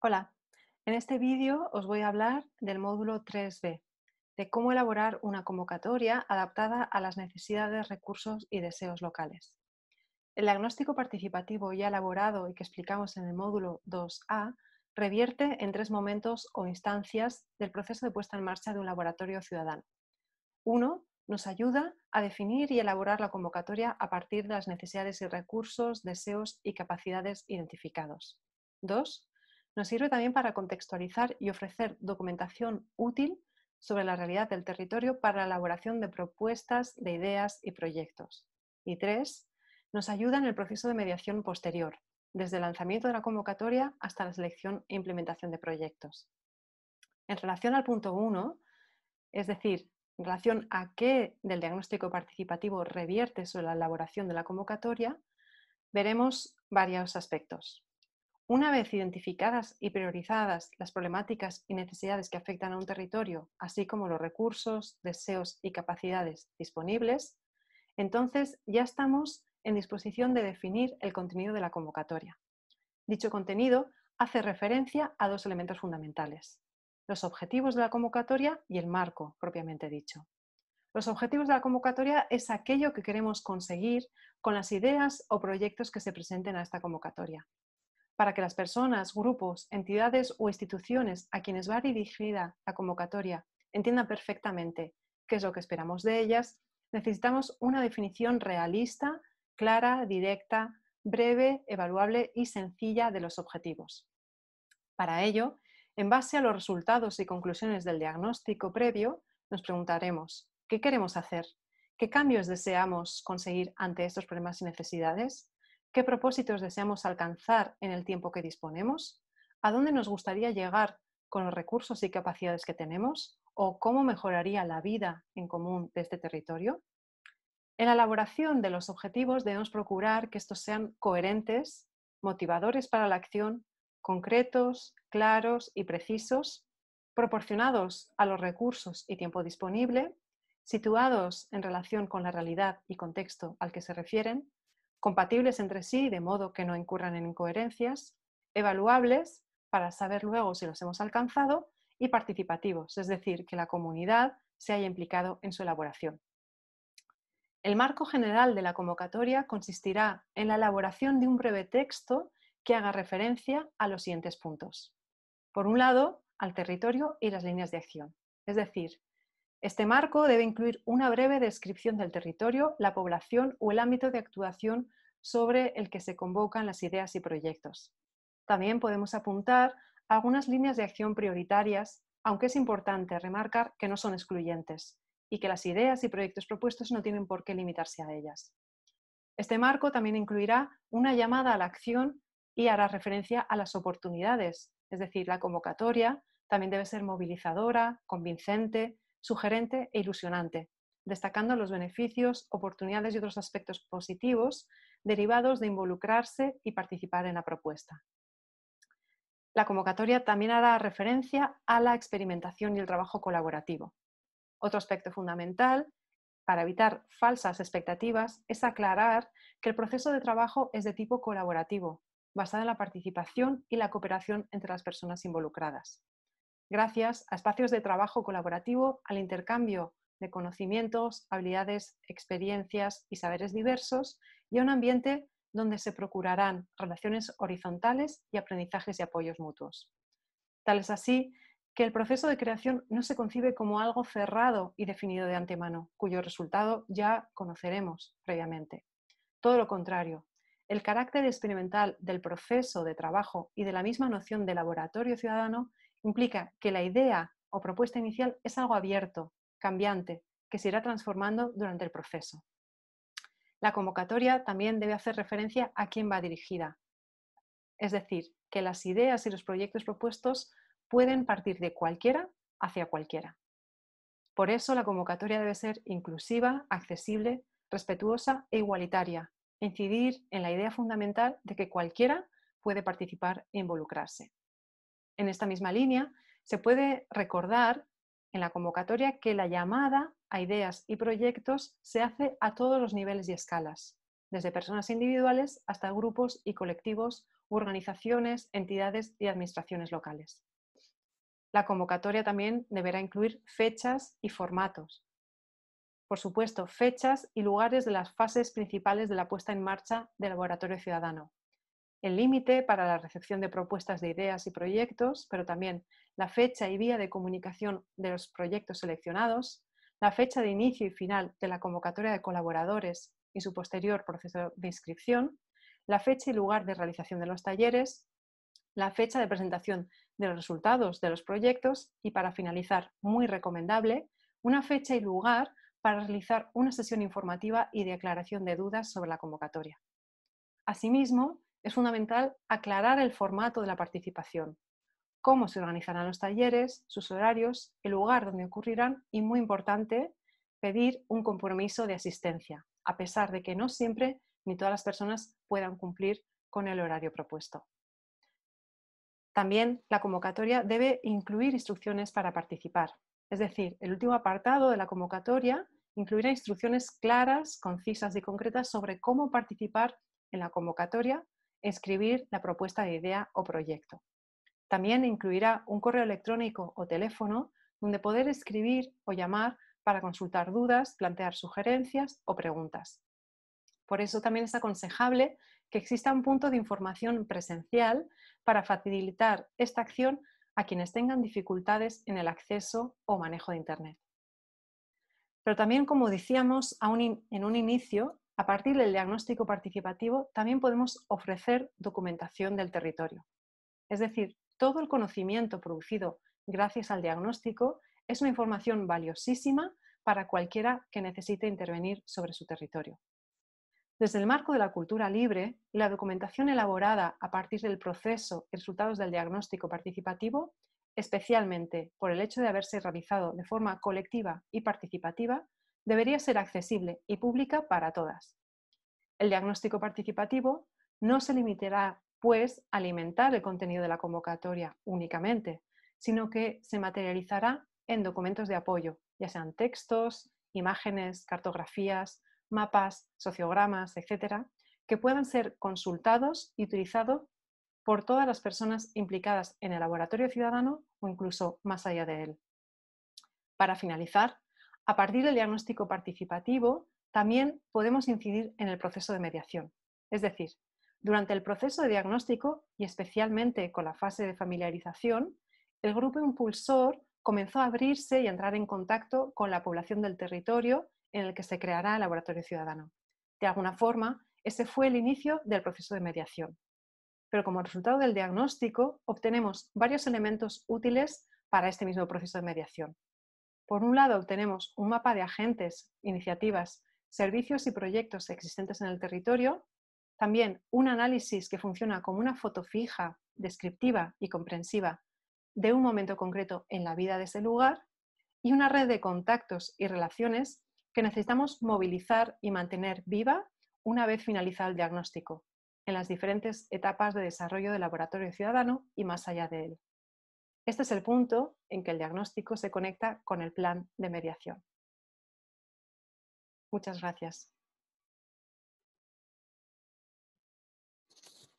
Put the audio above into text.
Hola, en este vídeo os voy a hablar del módulo 3B, de cómo elaborar una convocatoria adaptada a las necesidades, recursos y deseos locales. El diagnóstico participativo ya elaborado y que explicamos en el módulo 2A revierte en tres momentos o instancias del proceso de puesta en marcha de un laboratorio ciudadano. Uno, nos ayuda a definir y elaborar la convocatoria a partir de las necesidades y recursos, deseos y capacidades identificados. Dos, nos sirve también para contextualizar y ofrecer documentación útil sobre la realidad del territorio para la elaboración de propuestas, de ideas y proyectos. Y tres, nos ayuda en el proceso de mediación posterior, desde el lanzamiento de la convocatoria hasta la selección e implementación de proyectos. En relación al punto uno, es decir, en relación a qué del diagnóstico participativo revierte sobre la elaboración de la convocatoria, veremos varios aspectos. Una vez identificadas y priorizadas las problemáticas y necesidades que afectan a un territorio, así como los recursos, deseos y capacidades disponibles, entonces ya estamos en disposición de definir el contenido de la convocatoria. Dicho contenido hace referencia a dos elementos fundamentales, los objetivos de la convocatoria y el marco propiamente dicho. Los objetivos de la convocatoria es aquello que queremos conseguir con las ideas o proyectos que se presenten a esta convocatoria para que las personas, grupos, entidades o instituciones a quienes va dirigida la convocatoria entiendan perfectamente qué es lo que esperamos de ellas, necesitamos una definición realista, clara, directa, breve, evaluable y sencilla de los objetivos. Para ello, en base a los resultados y conclusiones del diagnóstico previo, nos preguntaremos, ¿qué queremos hacer? ¿Qué cambios deseamos conseguir ante estos problemas y necesidades? qué propósitos deseamos alcanzar en el tiempo que disponemos, a dónde nos gustaría llegar con los recursos y capacidades que tenemos o cómo mejoraría la vida en común de este territorio. En la elaboración de los objetivos debemos procurar que estos sean coherentes, motivadores para la acción, concretos, claros y precisos, proporcionados a los recursos y tiempo disponible, situados en relación con la realidad y contexto al que se refieren, compatibles entre sí, de modo que no incurran en incoherencias, evaluables para saber luego si los hemos alcanzado y participativos, es decir, que la comunidad se haya implicado en su elaboración. El marco general de la convocatoria consistirá en la elaboración de un breve texto que haga referencia a los siguientes puntos. Por un lado, al territorio y las líneas de acción, es decir, este marco debe incluir una breve descripción del territorio, la población o el ámbito de actuación sobre el que se convocan las ideas y proyectos. También podemos apuntar algunas líneas de acción prioritarias, aunque es importante remarcar que no son excluyentes y que las ideas y proyectos propuestos no tienen por qué limitarse a ellas. Este marco también incluirá una llamada a la acción y hará referencia a las oportunidades, es decir, la convocatoria también debe ser movilizadora, convincente, sugerente e ilusionante, destacando los beneficios, oportunidades y otros aspectos positivos derivados de involucrarse y participar en la propuesta. La convocatoria también hará referencia a la experimentación y el trabajo colaborativo. Otro aspecto fundamental para evitar falsas expectativas es aclarar que el proceso de trabajo es de tipo colaborativo, basado en la participación y la cooperación entre las personas involucradas gracias a espacios de trabajo colaborativo, al intercambio de conocimientos, habilidades, experiencias y saberes diversos y a un ambiente donde se procurarán relaciones horizontales y aprendizajes y apoyos mutuos. Tal es así que el proceso de creación no se concibe como algo cerrado y definido de antemano, cuyo resultado ya conoceremos previamente. Todo lo contrario, el carácter experimental del proceso de trabajo y de la misma noción de laboratorio ciudadano implica que la idea o propuesta inicial es algo abierto, cambiante, que se irá transformando durante el proceso. La convocatoria también debe hacer referencia a quién va dirigida. Es decir, que las ideas y los proyectos propuestos pueden partir de cualquiera hacia cualquiera. Por eso la convocatoria debe ser inclusiva, accesible, respetuosa e igualitaria, incidir en la idea fundamental de que cualquiera puede participar e involucrarse. En esta misma línea, se puede recordar en la convocatoria que la llamada a ideas y proyectos se hace a todos los niveles y escalas, desde personas individuales hasta grupos y colectivos, organizaciones, entidades y administraciones locales. La convocatoria también deberá incluir fechas y formatos. Por supuesto, fechas y lugares de las fases principales de la puesta en marcha del laboratorio ciudadano, el límite para la recepción de propuestas de ideas y proyectos, pero también la fecha y vía de comunicación de los proyectos seleccionados, la fecha de inicio y final de la convocatoria de colaboradores y su posterior proceso de inscripción, la fecha y lugar de realización de los talleres, la fecha de presentación de los resultados de los proyectos y, para finalizar, muy recomendable, una fecha y lugar para realizar una sesión informativa y de aclaración de dudas sobre la convocatoria. Asimismo, es fundamental aclarar el formato de la participación, cómo se organizarán los talleres, sus horarios, el lugar donde ocurrirán y, muy importante, pedir un compromiso de asistencia, a pesar de que no siempre ni todas las personas puedan cumplir con el horario propuesto. También la convocatoria debe incluir instrucciones para participar, es decir, el último apartado de la convocatoria incluirá instrucciones claras, concisas y concretas sobre cómo participar en la convocatoria escribir la propuesta de idea o proyecto. También incluirá un correo electrónico o teléfono donde poder escribir o llamar para consultar dudas, plantear sugerencias o preguntas. Por eso también es aconsejable que exista un punto de información presencial para facilitar esta acción a quienes tengan dificultades en el acceso o manejo de Internet. Pero también, como decíamos en un inicio, a partir del diagnóstico participativo también podemos ofrecer documentación del territorio. Es decir, todo el conocimiento producido gracias al diagnóstico es una información valiosísima para cualquiera que necesite intervenir sobre su territorio. Desde el marco de la cultura libre, la documentación elaborada a partir del proceso y resultados del diagnóstico participativo, especialmente por el hecho de haberse realizado de forma colectiva y participativa, debería ser accesible y pública para todas. El diagnóstico participativo no se limitará, pues, a alimentar el contenido de la convocatoria únicamente, sino que se materializará en documentos de apoyo, ya sean textos, imágenes, cartografías, mapas, sociogramas, etcétera, que puedan ser consultados y utilizados por todas las personas implicadas en el laboratorio ciudadano o incluso más allá de él. Para finalizar, a partir del diagnóstico participativo, también podemos incidir en el proceso de mediación. Es decir, durante el proceso de diagnóstico y especialmente con la fase de familiarización, el grupo impulsor comenzó a abrirse y a entrar en contacto con la población del territorio en el que se creará el laboratorio ciudadano. De alguna forma, ese fue el inicio del proceso de mediación. Pero como resultado del diagnóstico, obtenemos varios elementos útiles para este mismo proceso de mediación. Por un lado, obtenemos un mapa de agentes, iniciativas, servicios y proyectos existentes en el territorio, también un análisis que funciona como una foto fija, descriptiva y comprensiva de un momento concreto en la vida de ese lugar y una red de contactos y relaciones que necesitamos movilizar y mantener viva una vez finalizado el diagnóstico, en las diferentes etapas de desarrollo del laboratorio ciudadano y más allá de él. Este es el punto en que el diagnóstico se conecta con el plan de mediación. Muchas gracias.